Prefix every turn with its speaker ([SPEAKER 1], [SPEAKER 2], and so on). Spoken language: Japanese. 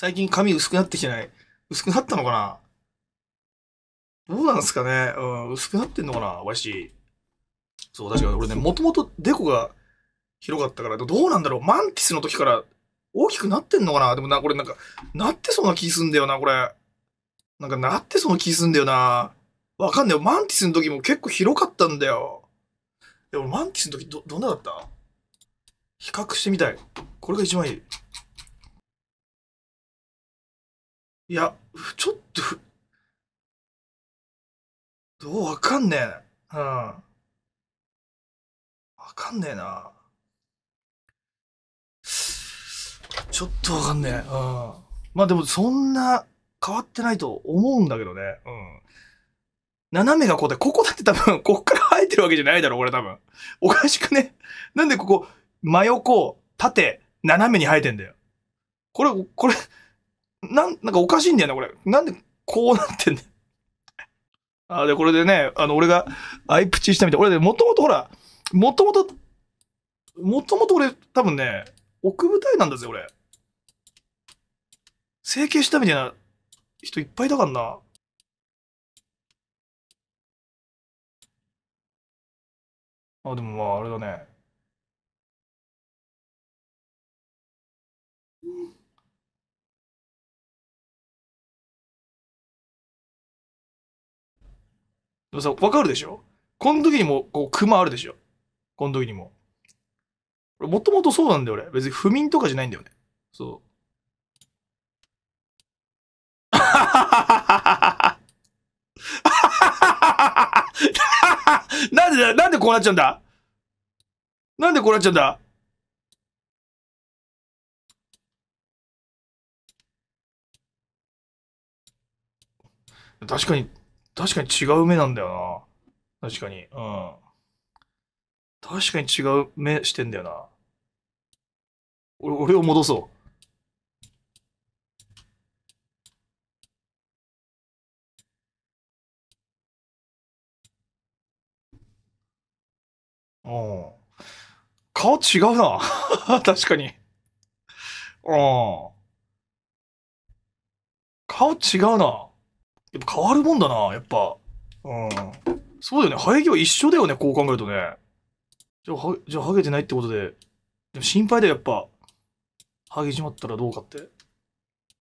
[SPEAKER 1] 最近髪薄くなってきてない薄くなったのかなどうなんすかねうん、薄くなってんのかなわし。そう、確かに俺ね、もともとデコが広かったから、どうなんだろうマンティスの時から大きくなってんのかなでもな、これなんか、なってそうな気すんだよな、これ。なんか、なってそうな気すんだよな。わかんないよ。マンティスの時も結構広かったんだよ。でも、マンティスの時ど、どんなだった比較してみたい。これが一番いい。
[SPEAKER 2] いや、ちょっと、どうわかんねえ。うん。わかんねえ
[SPEAKER 1] な。ちょっとわかんねえ。うん。まあでもそんな変わってないと思うんだけどね。うん。斜めがこうで、ここだって多分、こっから生えてるわけじゃないだろ、これ多分。おかしくね。なんでここ、真横、縦、斜めに生えてんだよ。これ、これ、なん、なんかおかしいんだよな、これ。なんでこうなってんだよ。あで、これでね、あの、俺が、アイプチしたみたい。俺で、もともとほら、もともと、もともと俺、多分ね、奥舞台なんだぜ、俺。整形したみたいな人いっぱいだからな。
[SPEAKER 2] あ、でもまあ、あれだね。
[SPEAKER 1] もさ、わかるでしょこの時にも、こう、熊あるでしょこの時にも。もともとそうなんだよ、俺。別に不眠とかじゃないんだよね。そう。なんでだ、なんでこうなっちゃうんだな
[SPEAKER 2] んでこうなっちゃうんだ
[SPEAKER 1] 確かに確かに違う目なんだよな。確かに。うん。確かに違う目してんだよな。俺、俺を戻そう。うん。顔違うな。確かに。うん。顔違うな。やっぱ変わるもんだな、やっぱ。うん。そうだよね。生え際一緒だよね、こう考えるとね。じゃあ、はじゃあはげてないってことで。でも心配だよ、やっぱ。はげちまったらどうかって。